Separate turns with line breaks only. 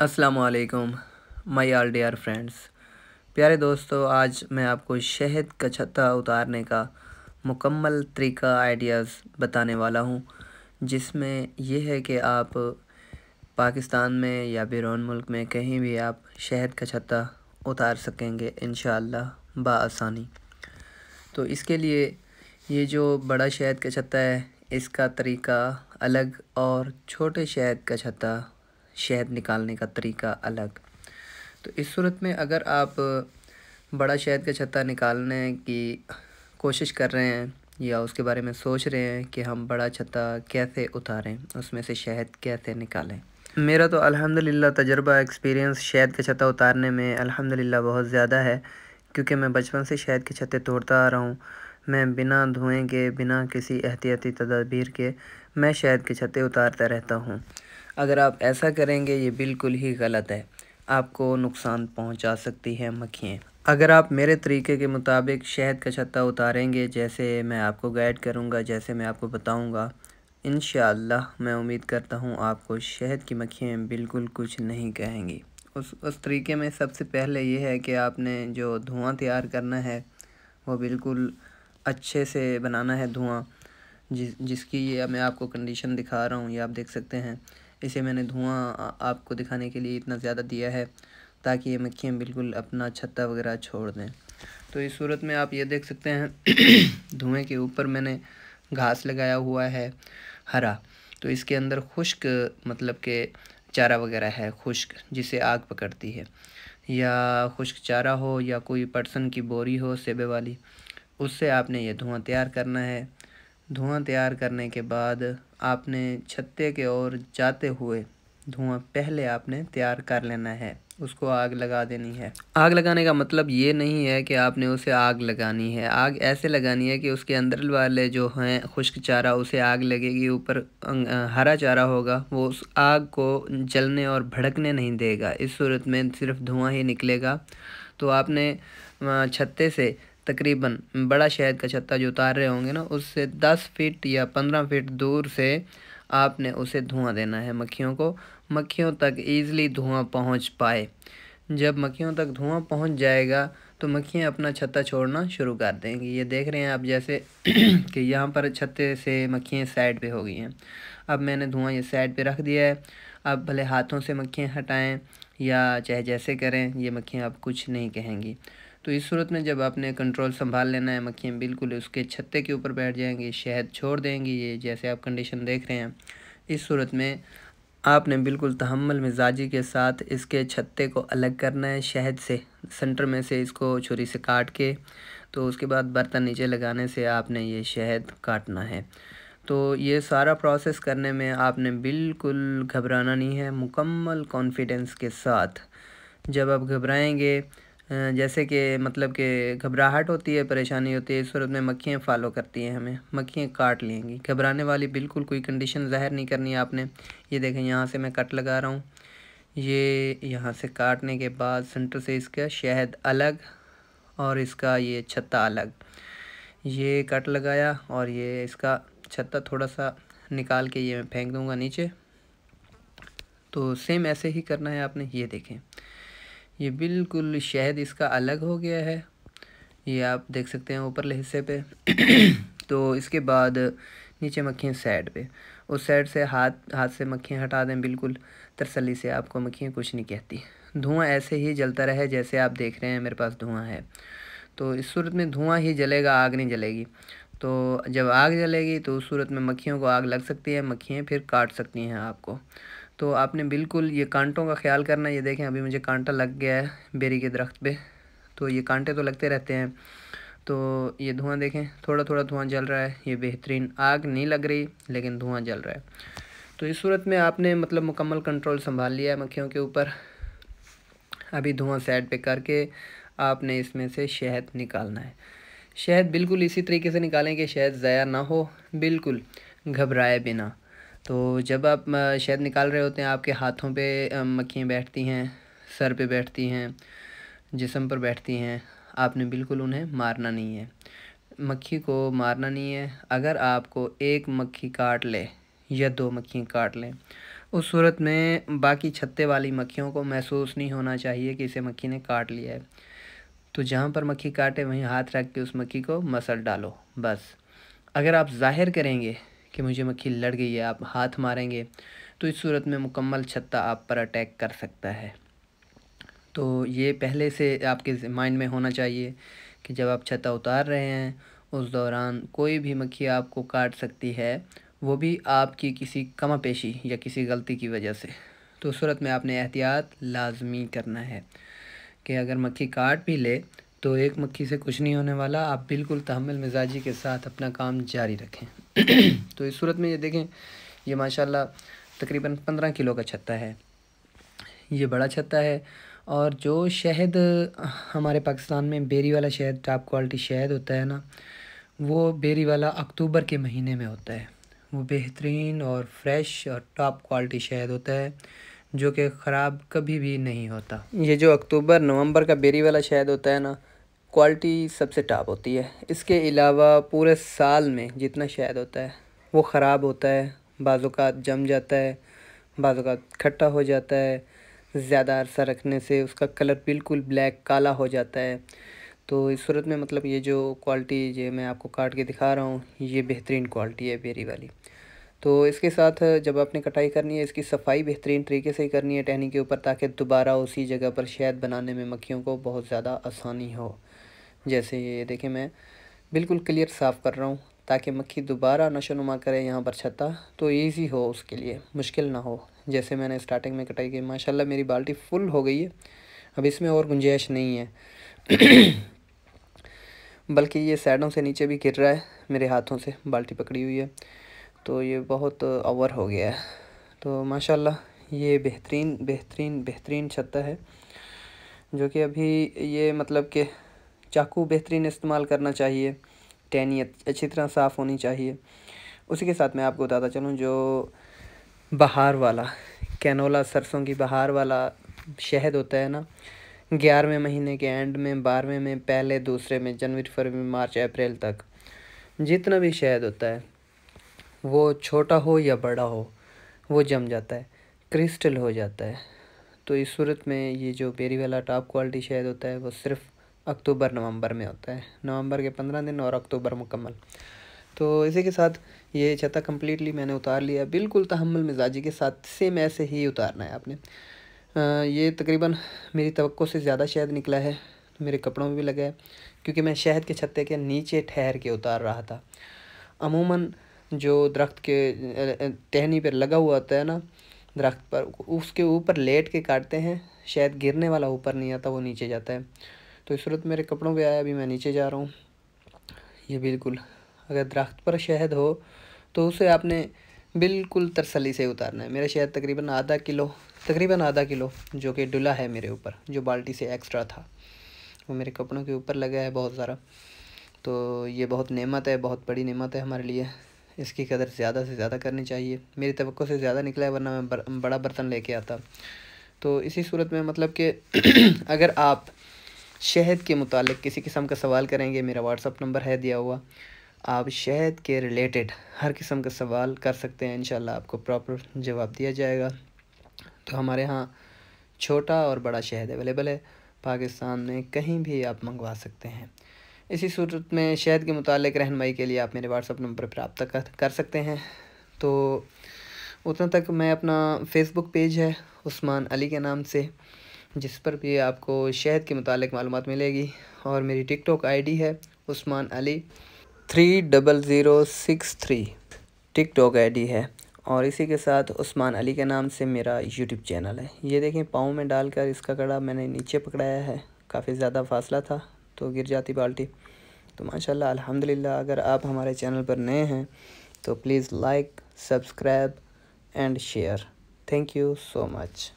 असलकम माई आल dear friends प्यारे दोस्तों आज मैं आपको शहद का छत्ता उतारने का मुकम्मल तरीका आइडियाज़ बताने वाला हूँ जिसमें यह है कि आप पाकिस्तान में या बैरून मुल्क में कहीं भी आप शहद का छत्ता उतार सकेंगे इन आसानी तो इसके लिए ये जो बड़ा शहद का छत्ता है इसका तरीका अलग और छोटे शहद का छत्ता शहद निकालने का तरीका अलग तो इस सूरत में अगर आप बड़ा शहद का छत्ता निकालने की कोशिश कर रहे हैं या उसके बारे में सोच रहे हैं कि हम बड़ा छत्ता कैसे उतारें उसमें से शहद कैसे निकालें मेरा तो अल्हम्दुलिल्लाह तजर्बा एक्सपीरियंस शहद का छत्ता उतारने में अल्हम्दुलिल्लाह बहुत ज़्यादा है क्योंकि मैं बचपन से शहद के छत्ते तोड़ता आ रहा हूँ मैं बिना धुएँ के बिना किसी एहतियाती तदाबीर के मैं शहद के छत्ते उतारता रहता हूँ अगर आप ऐसा करेंगे ये बिल्कुल ही गलत है आपको नुकसान पहुंचा सकती है मक्खियाँ अगर आप मेरे तरीके के मुताबिक शहद का छत्ता उतारेंगे जैसे मैं आपको गाइड करूँगा जैसे मैं आपको बताऊँगा इन मैं उम्मीद करता हूँ आपको शहद की मक्खियाँ बिल्कुल कुछ नहीं कहेंगी उस उस तरीके में सबसे पहले ये है कि आपने जो धुआँ तैयार करना है वो बिल्कुल अच्छे से बनाना है धुआँ जिस जिसकी ये मैं आपको कंडीशन दिखा रहा हूँ ये आप देख सकते हैं इसे मैंने धुआं आपको दिखाने के लिए इतना ज़्यादा दिया है ताकि ये मक्खियाँ बिल्कुल अपना छत्ता वगैरह छोड़ दें तो इस सूरत में आप ये देख सकते हैं धुएँ के ऊपर मैंने घास लगाया हुआ है हरा तो इसके अंदर खुश्क मतलब के चारा वगैरह है खुश्क जिसे आग पकड़ती है या खुश्क चारा हो या कोई पर्सन की बोरी हो सेबे वाली उससे आपने ये धुआं तैयार करना है धुआं तैयार करने के बाद आपने छत्ते के ओर जाते हुए धुआं पहले आपने तैयार कर लेना है उसको आग लगा देनी है आग लगाने का मतलब ये नहीं है कि आपने उसे आग लगानी है आग ऐसे लगानी है कि उसके अंदर वाले जो हैं खुश्क चारा उसे आग लगेगी ऊपर हरा चारा होगा वो उस आग को जलने और भड़कने नहीं देगा इस सूरत में सिर्फ धुआं ही निकलेगा तो आपने छत्ते से तकरीबन बड़ा शहद का छत्ता जो उतार रहे होंगे ना उससे दस फीट या पंद्रह फीट दूर से आपने उसे धुआं देना है मक्खियों को मक्खियों तक ईज़िली धुआं पहुंच पाए जब मक्खियों तक धुआं पहुंच जाएगा तो मक्खियाँ अपना छत्ता छोड़ना शुरू कर देंगी ये देख रहे हैं आप जैसे कि यहाँ पर छत्ते से मक्खियाँ साइड पर हो गई हैं अब मैंने धुआँ ये साइड पर रख दिया है अब भले हाथों से मक्खियाँ हटाएँ या चाहे जैसे करें ये मक्खियाँ अब कुछ नहीं कहेंगी तो इस सूरत में जब आपने कंट्रोल संभाल लेना है मक्खियाँ बिल्कुल उसके छत्ते के ऊपर बैठ जाएंगी शहद छोड़ देंगी ये जैसे आप कंडीशन देख रहे हैं इस सूरत में आपने बिल्कुल तहमल मिजाजी के साथ इसके छत्ते को अलग करना है शहद से सेंटर में से इसको छुरी से काट के तो उसके बाद बर्तन नीचे लगाने से आपने ये शहद काटना है तो ये सारा प्रोसेस करने में आपने बिल्कुल घबराना नहीं है मुकम्मल कॉन्फिडेंस के साथ जब आप घबराएंगे जैसे कि मतलब कि घबराहट होती है परेशानी होती है इस सूरत में मक्खियाँ फॉलो करती हैं हमें मक्खियाँ काट लेंगी घबराने वाली बिल्कुल कोई कंडीशन ज़ाहिर नहीं करनी है आपने ये देखें यहाँ से मैं कट लगा रहा हूँ ये यहाँ से काटने के बाद सेंटर से इसका शहद अलग और इसका ये छत्ता अलग ये कट लगाया और ये इसका छत्ता थोड़ा सा निकाल के ये मैं फेंक दूँगा नीचे तो सेम ऐसे ही करना है आपने ये देखें ये बिल्कुल शहद इसका अलग हो गया है ये आप देख सकते हैं ऊपरले हिस्से पे तो इसके बाद नीचे मक्खियाँ साइड पे उस साइड से हाथ हाथ से मक्खियाँ हटा दें बिल्कुल तरसली से आपको मक्खियाँ कुछ नहीं कहती धुआं ऐसे ही जलता रहे जैसे आप देख रहे हैं मेरे पास धुआं है तो इस सूरत में धुआं ही जलेगा आग नहीं जलेगी तो जब आग जलेगी तो उस सूरत में मक्खियों को आग लग सकती है मक्खियाँ फिर काट सकती हैं आपको तो आपने बिल्कुल ये कांटों का ख्याल करना ये देखें अभी मुझे कांटा लग गया है बेरी के दरख्त पे तो ये कांटे तो लगते रहते हैं तो ये धुआं देखें थोड़ा थोड़ा धुआं जल रहा है ये बेहतरीन आग नहीं लग रही लेकिन धुआं जल रहा है तो इस सूरत में आपने मतलब मुकम्मल कंट्रोल संभाल लिया है मक्खियों के ऊपर अभी धुआँ साइड पर करके आपने इसमें से शहद निकालना है शहद बिल्कुल इसी तरीके से निकालें कि शहद ज़ाया ना हो बिल्कुल घबराए बिना तो जब आप शहद निकाल रहे होते हैं आपके हाथों पे मक्खियाँ बैठती हैं सर पे बैठती हैं जिसम पर बैठती हैं आपने बिल्कुल उन्हें मारना नहीं है मक्खी को मारना नहीं है अगर आपको एक मक्खी काट ले या दो मक्खियाँ काट लें उस सूरत में बाकी छत्ते वाली मक्खियों को महसूस नहीं होना चाहिए कि इसे मक्खी ने काट लिया है तो जहाँ पर मक्खी काटे वहीं हाथ रख के उस मक्खी को मसल डालो बस अगर आप ज़ाहिर करेंगे कि मुझे मक्खी लड़ गई है आप हाथ मारेंगे तो इस सूरत में मुकम्मल छत्ता आप पर अटैक कर सकता है तो ये पहले से आपके माइंड में होना चाहिए कि जब आप छत्ता उतार रहे हैं उस दौरान कोई भी मक्खी आपको काट सकती है वो भी आपकी किसी कमा पेशी या किसी गलती की वजह से तो सूरत में आपने एहतियात लाजमी करना है कि अगर मक्खी काट भी ले तो एक मक्खी से कुछ नहीं होने वाला आप बिल्कुल तहमल मिजाजी के साथ अपना काम जारी रखें तो इस सूरत में ये देखें ये माशाल्लाह तकरीबन पंद्रह किलो का छत्ता है ये बड़ा छत्ता है और जो शहद हमारे पाकिस्तान में बेरी वाला शहद टॉप क्वालिटी शहद होता है ना वो बेरी वाला अक्टूबर के महीने में होता है वो बेहतरीन और फ्रेश और टॉप क्वालिटी शहद होता है जो कि ख़राब कभी भी नहीं होता ये जो अक्टूबर नवंबर का बेरी वाला शहद होता है ना क्वालिटी सबसे टॉप होती है इसके अलावा पूरे साल में जितना शहद होता है वो ख़राब होता है बाज़ात जम जाता है बाज़ात खट्टा हो जाता है ज़्यादा अरसा रखने से उसका कलर बिल्कुल ब्लैक काला हो जाता है तो इस सूरत में मतलब ये जो क्वालिटी ये मैं आपको काट के दिखा रहा हूँ ये बेहतरीन क्वालिटी है बेरी वाली तो इसके साथ जब आपने कटाई करनी है इसकी सफाई बेहतरीन तरीके से ही करनी है टहनी के ऊपर ताकि दोबारा उसी जगह पर शहद बनाने में मक्खियों को बहुत ज़्यादा आसानी हो जैसे ये देखें मैं बिल्कुल क्लियर साफ़ कर रहा हूँ ताकि मक्खी दोबारा नशो नुमा करे यहाँ पर छत्ता तो ईज़ी हो उसके लिए मुश्किल ना हो जैसे मैंने स्टार्टिंग में कटाई की माशाल्लाह मेरी बाल्टी फुल हो गई है अब इसमें और गुंजाइश नहीं है बल्कि ये साइडों से नीचे भी गिर रहा है मेरे हाथों से बाल्टी पकड़ी हुई है तो ये बहुत ओवर हो गया है तो माशाल्लाह ये बेहतरीन बेहतरीन बेहतरीन छत्ता है जो कि अभी ये मतलब कि चाकू बेहतरीन इस्तेमाल करना चाहिए टहनी अच्छी तरह साफ़ होनी चाहिए उसी के साथ मैं आपको बताता चलूँ जो बहार वाला कैनोला सरसों की बहार वाला शहद होता है ना ग्यारहवें महीने के एंड में बारहवें में पहले दूसरे में जनवरी फरवरी मार्च अप्रैल तक जितना भी शहद होता है वो छोटा हो या बड़ा हो वो जम जाता है क्रिस्टल हो जाता है तो इस सूरत में ये जो बेरी वाला टॉप क्वालिटी शहद होता है वो सिर्फ अक्टूबर नवंबर में होता है नवंबर के पंद्रह दिन और अक्टूबर मुकम्मल तो इसी के साथ ये छता कम्प्लीटली मैंने उतार लिया बिल्कुल तहमल मिजाजी के साथ सेम ऐसे ही उतारना है आपने आ, ये तकरीबन मेरी तो से ज़्यादा शहद निकला है मेरे कपड़ों में भी लगा है क्योंकि मैं शहद के छत्ते के नीचे ठहर के उतार रहा था अमूमन जो दरख्त के टहनी पर लगा हुआ होता है ना दरख्त पर उसके ऊपर लेट के काटते हैं शायद गिरने वाला ऊपर नहीं आता वो नीचे जाता है तो इस सूरत मेरे कपड़ों पे आया अभी मैं नीचे जा रहा हूँ ये बिल्कुल अगर दरख्त पर शहद हो तो उसे आपने बिल्कुल तरसली से उतारना है मेरा शहद तकरीबन आधा किलो तकरीबन आधा किलो जो कि डुला है मेरे ऊपर जो बाल्टी से एक्स्ट्रा था वो मेरे कपड़ों के ऊपर लगा है बहुत सारा तो ये बहुत नेमत है बहुत बड़ी नेमत है हमारे लिए इसकी कदर ज़्यादा से ज़्यादा करनी चाहिए मेरी तो से ज़्यादा निकला है वरना मैं बर, बड़ा बर्तन लेके आता तो इसी सूरत में मतलब कि अगर आप शहद के मुतालिक किसी किस्म का सवाल करेंगे मेरा व्हाट्सअप नंबर है दिया हुआ आप शहद के रिलेटेड हर किस्म का सवाल कर सकते हैं इन आपको प्रॉपर जवाब दिया जाएगा तो हमारे यहाँ छोटा और बड़ा शहद अवेलेबल है पाकिस्तान में कहीं भी आप मंगवा सकते हैं इसी सूरत में शहद के मुतालिक रहनमाई के लिए आप मेरे व्हाट्सअप नंबर पर रबता कर सकते हैं तो उतना तक मैं अपना फेसबुक पेज है उस्मान अली के नाम से जिस पर भी आपको शहद के मुतालिक मालूम मिलेगी और मेरी टिकटॉक आईडी है Usman Ali three double zero six three TikTok D है और इसी के साथ उस्मान अली के नाम से मेरा यूट्यूब चैनल है ये देखें पाँव में डालकर इसका कड़ा मैंने नीचे पकड़ाया है काफ़ी ज़्यादा फासला था तो गिर जाती बाल्टी तो माशाल्लाह अल्हम्दुलिल्लाह अगर आप हमारे चैनल पर नए हैं तो please like subscribe and share thank you so much